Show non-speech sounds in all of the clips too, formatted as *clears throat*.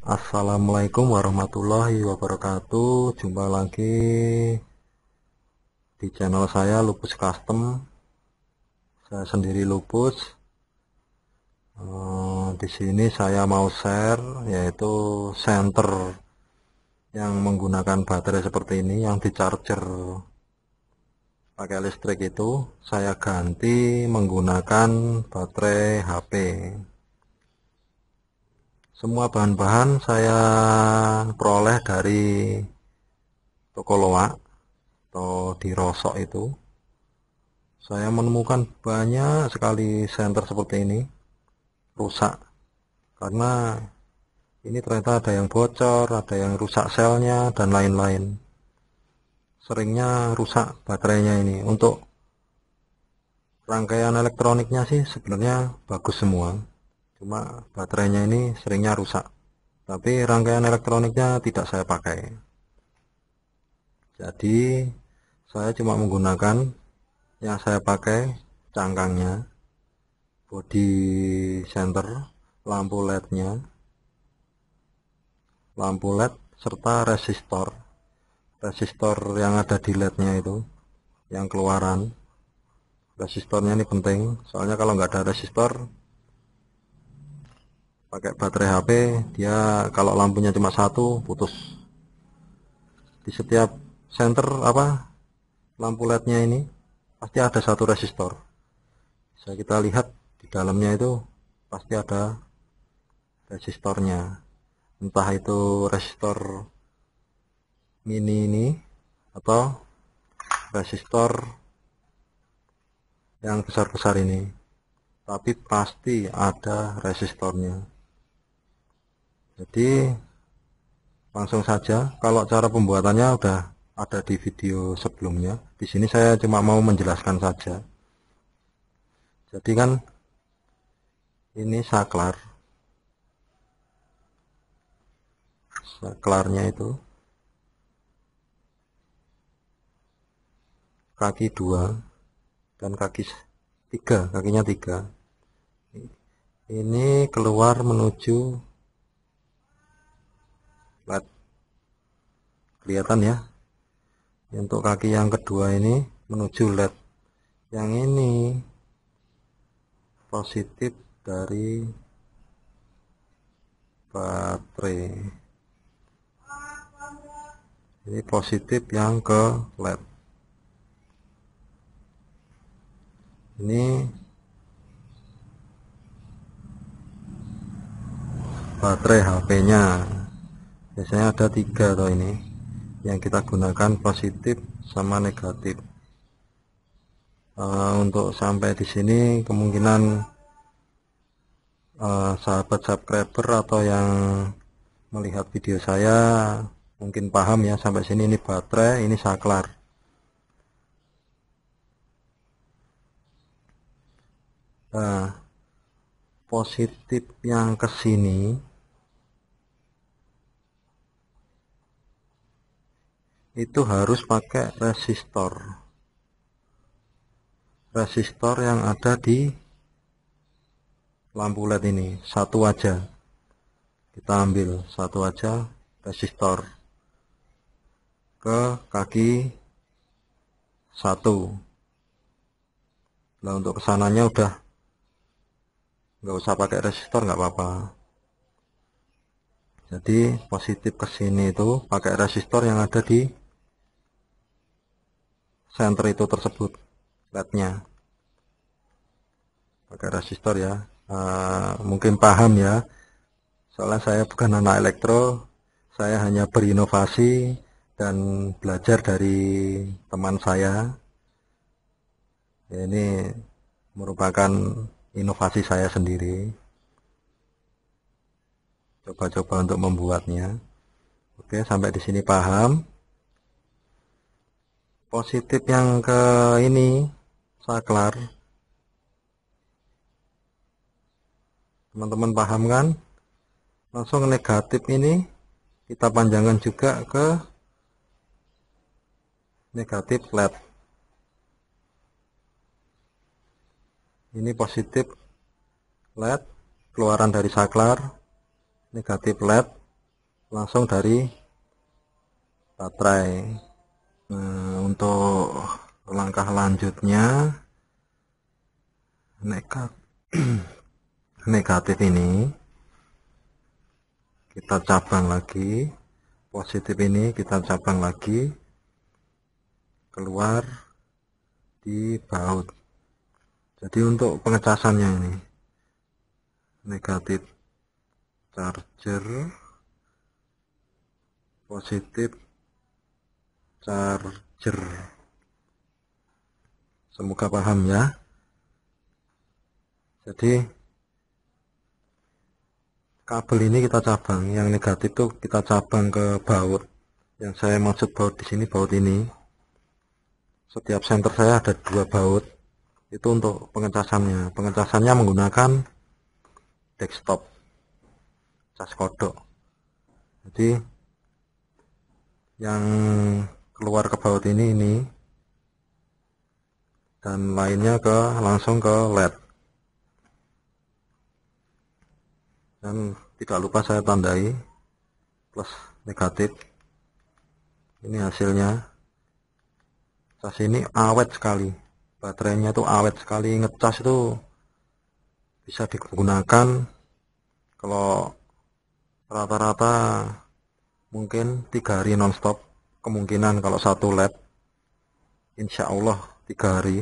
Assalamualaikum warahmatullahi wabarakatuh Jumpa lagi di channel saya Lupus Custom Saya sendiri Lupus eh, di sini saya mau share yaitu center yang menggunakan baterai seperti ini yang di charger pakai listrik itu saya ganti menggunakan baterai HP semua bahan-bahan saya peroleh dari toko loak atau di rosok itu saya menemukan banyak sekali senter seperti ini rusak karena ini ternyata ada yang bocor ada yang rusak selnya dan lain-lain seringnya rusak baterainya ini untuk rangkaian elektroniknya sih sebenarnya bagus semua cuma baterainya ini seringnya rusak tapi rangkaian elektroniknya tidak saya pakai jadi saya cuma menggunakan yang saya pakai cangkangnya body center lampu lednya lampu led serta resistor resistor yang ada di lednya itu yang keluaran resistornya ini penting soalnya kalau nggak ada resistor pakai baterai HP dia kalau lampunya cuma satu putus di setiap center apa lampu lednya ini pasti ada satu resistor bisa kita lihat di dalamnya itu pasti ada resistornya entah itu resistor mini ini atau resistor yang besar-besar ini tapi pasti ada resistornya jadi langsung saja kalau cara pembuatannya udah ada di video sebelumnya di sini saya cuma mau menjelaskan saja jadi kan ini saklar saklarnya itu kaki dua dan kaki tiga kakinya tiga ini keluar menuju Lihat kelihatan ya untuk kaki yang kedua ini menuju LED yang ini positif dari baterai ini positif yang ke LED ini baterai HP nya biasanya ada tiga atau ini yang kita gunakan positif sama negatif uh, untuk sampai di sini kemungkinan uh, sahabat subscriber atau yang melihat video saya mungkin paham ya sampai sini ini baterai ini saklar Nah, positif yang kesini. itu harus pakai resistor resistor yang ada di lampu led ini satu aja kita ambil satu aja resistor ke kaki satu nah untuk kesananya udah nggak usah pakai resistor nggak apa-apa jadi positif ke sini itu pakai resistor yang ada di Center itu tersebut lednya pakai resistor ya uh, mungkin paham ya soalnya saya bukan anak elektro saya hanya berinovasi dan belajar dari teman saya ya, ini merupakan inovasi saya sendiri coba-coba untuk membuatnya oke sampai di sini paham positif yang ke ini saklar teman-teman paham kan langsung negatif ini kita panjangkan juga ke negatif flat ini positif LED keluaran dari saklar negatif LED langsung dari baterai Nah, untuk langkah lanjutnya nekat *clears throat* negatif ini kita cabang lagi positif ini kita cabang lagi keluar di baut jadi untuk pengecasannya ini negatif charger positif charger. Semoga paham ya. Jadi kabel ini kita cabang, yang negatif tuh kita cabang ke baut. Yang saya maksud baut di sini baut ini. Setiap senter saya ada dua baut. Itu untuk pengecasannya. Pengecasannya menggunakan desktop cas kodok. Jadi yang keluar ke baut ini ini dan lainnya ke langsung ke led dan tidak lupa saya tandai plus negatif ini hasilnya cas ini awet sekali baterainya tuh awet sekali ngecas itu bisa digunakan kalau rata-rata mungkin tiga hari nonstop kemungkinan kalau satu lab insya Allah tiga hari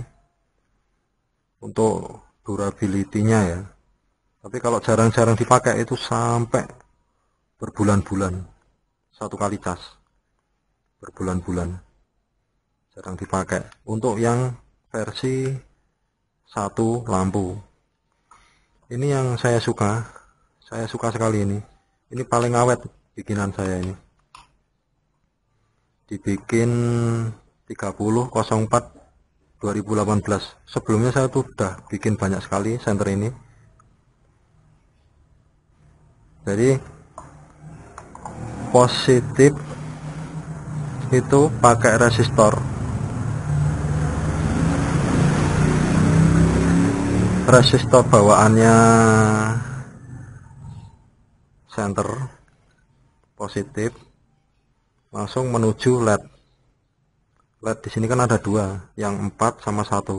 untuk durability-nya ya tapi kalau jarang-jarang dipakai itu sampai berbulan-bulan satu kali cas berbulan-bulan jarang dipakai untuk yang versi satu lampu ini yang saya suka saya suka sekali ini ini paling awet bikinan saya ini dibikin 3004 2018 sebelumnya saya tuh udah bikin banyak sekali center ini jadi positif itu pakai resistor resistor bawaannya center positif langsung menuju LED LED di sini kan ada dua yang 4 sama 1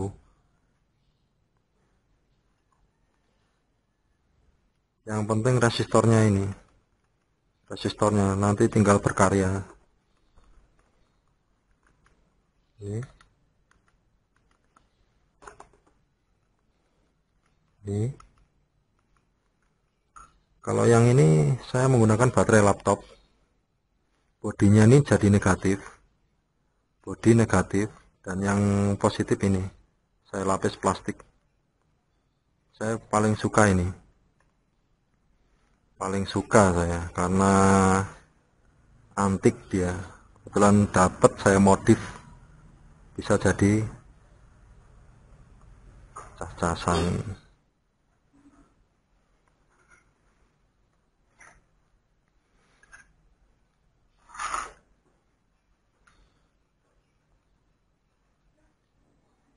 yang penting resistornya ini resistornya nanti tinggal berkarya ini ini kalau yang ini saya menggunakan baterai laptop bodinya ini jadi negatif bodi negatif dan yang positif ini saya lapis plastik saya paling suka ini paling suka saya karena antik dia kebetulan dapat saya modif bisa jadi cas-casan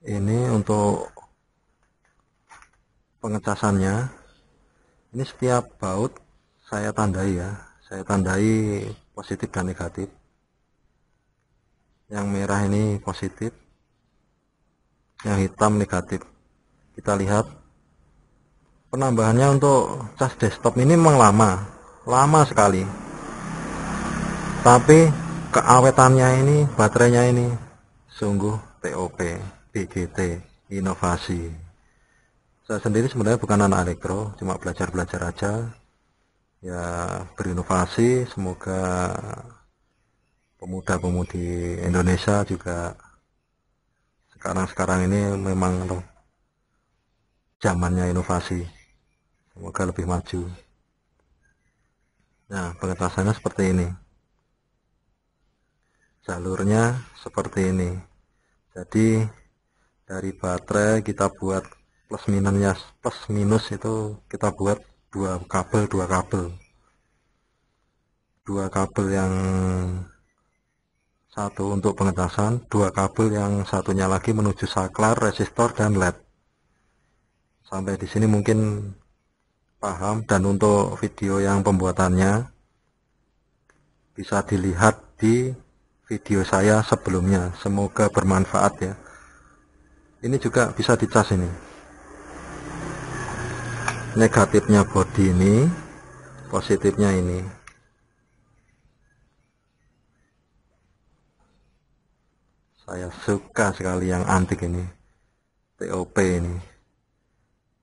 ini untuk pengecasannya ini setiap baut saya tandai ya saya tandai positif dan negatif yang merah ini positif yang hitam negatif kita lihat penambahannya untuk cas desktop ini memang lama lama sekali tapi keawetannya ini baterainya ini sungguh TOP bgt inovasi. Saya sendiri sebenarnya bukan anak elektro, cuma belajar-belajar aja. Ya berinovasi, semoga pemuda-pemudi Indonesia juga sekarang-sekarang ini memang loh, zamannya inovasi. Semoga lebih maju. Nah, pengetasannya seperti ini. Jalurnya seperti ini. Jadi dari baterai kita buat plus minusnya plus minus itu kita buat dua kabel dua kabel dua kabel yang satu untuk pengetasan dua kabel yang satunya lagi menuju saklar resistor dan led sampai di sini mungkin paham dan untuk video yang pembuatannya bisa dilihat di video saya sebelumnya semoga bermanfaat ya ini juga bisa dicas ini negatifnya body ini positifnya ini saya suka sekali yang antik ini TOP ini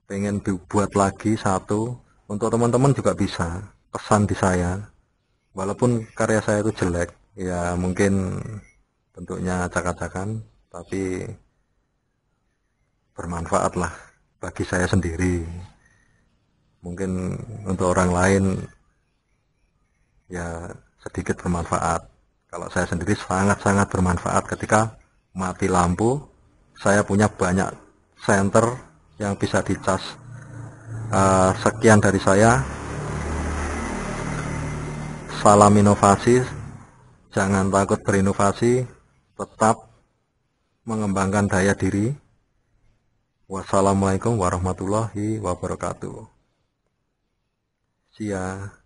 pengen dibuat lagi satu untuk teman-teman juga bisa pesan di saya walaupun karya saya itu jelek ya mungkin bentuknya cakar acakan tapi bermanfaat lah bagi saya sendiri mungkin untuk orang lain ya sedikit bermanfaat kalau saya sendiri sangat-sangat bermanfaat ketika mati lampu saya punya banyak center yang bisa dicas uh, sekian dari saya salam inovasi jangan takut berinovasi tetap mengembangkan daya diri Wassalamualaikum warahmatullahi wabarakatuh. See